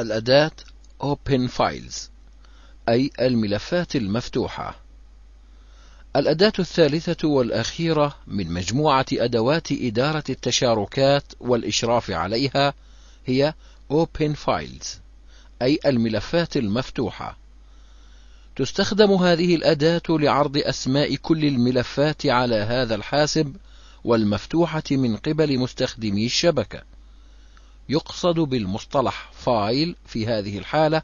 الأداة Open Files أي الملفات المفتوحة. الأداة الثالثة والأخيرة من مجموعة أدوات إدارة التشاركات والإشراف عليها هي Open Files أي الملفات المفتوحة. تستخدم هذه الأداة لعرض أسماء كل الملفات على هذا الحاسب والمفتوحة من قبل مستخدمي الشبكة. يقصد بالمصطلح فايل في هذه الحالة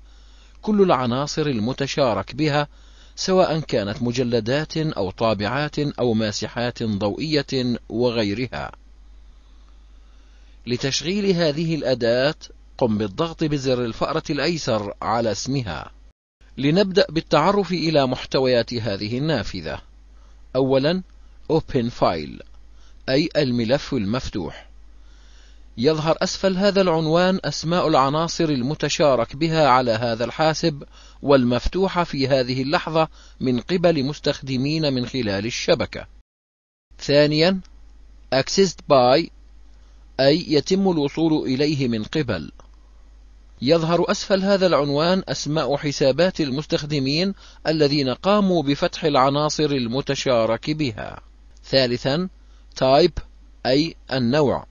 كل العناصر المتشارك بها سواء كانت مجلدات أو طابعات أو ماسحات ضوئية وغيرها. لتشغيل هذه الأداة قم بالضغط بزر الفأرة الأيسر على اسمها. لنبدأ بالتعرف إلى محتويات هذه النافذة. أولاً Open File أي الملف المفتوح. يظهر أسفل هذا العنوان أسماء العناصر المتشارك بها على هذا الحاسب والمفتوحة في هذه اللحظة من قبل مستخدمين من خلال الشبكة. ثانيا accessed by أي يتم الوصول إليه من قبل. يظهر أسفل هذا العنوان أسماء حسابات المستخدمين الذين قاموا بفتح العناصر المتشارك بها. ثالثا type أي النوع.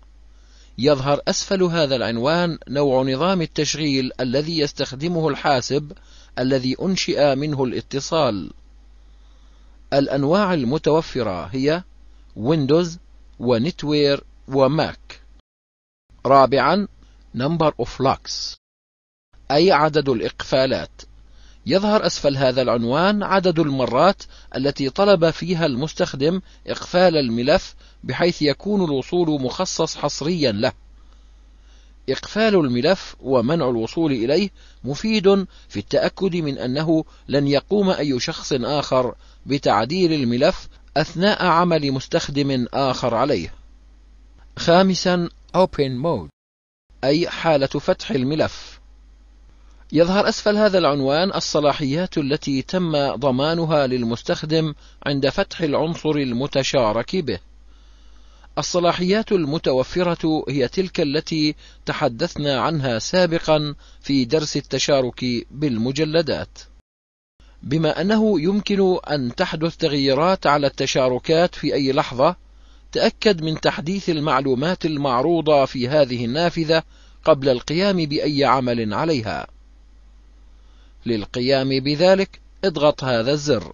يظهر أسفل هذا العنوان نوع نظام التشغيل الذي يستخدمه الحاسب الذي أنشئ منه الاتصال الأنواع المتوفرة هي ويندوز ونتوير وماك رابعا نمبر اوف لوكس أي عدد الإقفالات يظهر أسفل هذا العنوان عدد المرات التي طلب فيها المستخدم إقفال الملف بحيث يكون الوصول مخصص حصريا له إقفال الملف ومنع الوصول إليه مفيد في التأكد من أنه لن يقوم أي شخص آخر بتعديل الملف أثناء عمل مستخدم آخر عليه. خامسا Open Mode أي حالة فتح الملف يظهر أسفل هذا العنوان الصلاحيات التي تم ضمانها للمستخدم عند فتح العنصر المتشارك به. الصلاحيات المتوفرة هي تلك التي تحدثنا عنها سابقا في درس التشارك بالمجلدات. بما أنه يمكن أن تحدث تغييرات على التشاركات في أي لحظة، تأكد من تحديث المعلومات المعروضة في هذه النافذة قبل القيام بأي عمل عليها. للقيام بذلك اضغط هذا الزر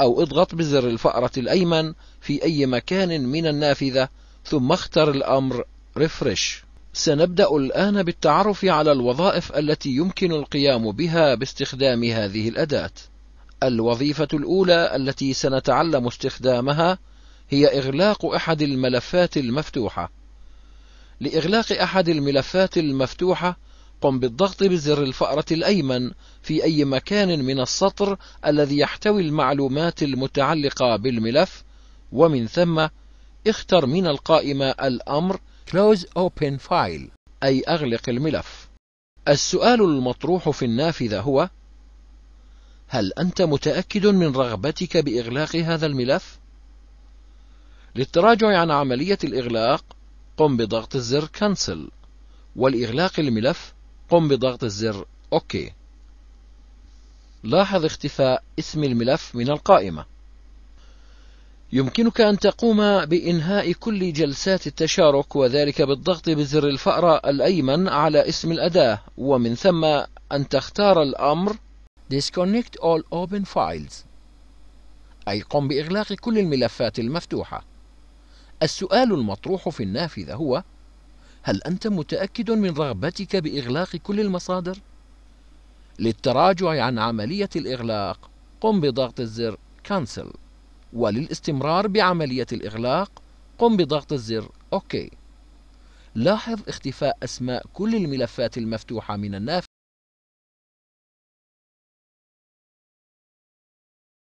أو اضغط بزر الفأرة الأيمن في أي مكان من النافذة ثم اختر الأمر ريفرش سنبدأ الآن بالتعرف على الوظائف التي يمكن القيام بها باستخدام هذه الأداة الوظيفة الأولى التي سنتعلم استخدامها هي إغلاق أحد الملفات المفتوحة لإغلاق أحد الملفات المفتوحة قم بالضغط بزر الفأرة الأيمن في أي مكان من السطر الذي يحتوي المعلومات المتعلقة بالملف ومن ثم اختر من القائمة الأمر Close Open File أي أغلق الملف السؤال المطروح في النافذة هو هل أنت متأكد من رغبتك بإغلاق هذا الملف؟ للتراجع عن عملية الإغلاق قم بضغط الزر Cancel والإغلاق الملف قم بضغط الزر اوكي لاحظ اختفاء اسم الملف من القائمة يمكنك أن تقوم بإنهاء كل جلسات التشارك وذلك بالضغط بزر الفأرة الأيمن على اسم الأداة ومن ثم أن تختار الأمر Disconnect all open files أي قم بإغلاق كل الملفات المفتوحة السؤال المطروح في النافذة هو هل أنت متأكد من رغبتك بإغلاق كل المصادر؟ للتراجع عن عملية الإغلاق قم بضغط الزر Cancel وللاستمرار بعملية الإغلاق قم بضغط الزر OK لاحظ اختفاء أسماء كل الملفات المفتوحة من النافذة